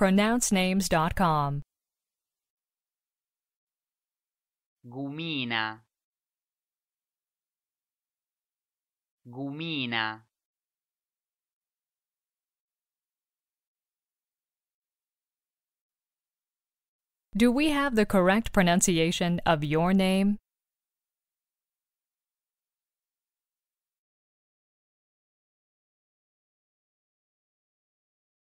pronouncenames.com. Gumina Gumina Do we have the correct pronunciation of your name?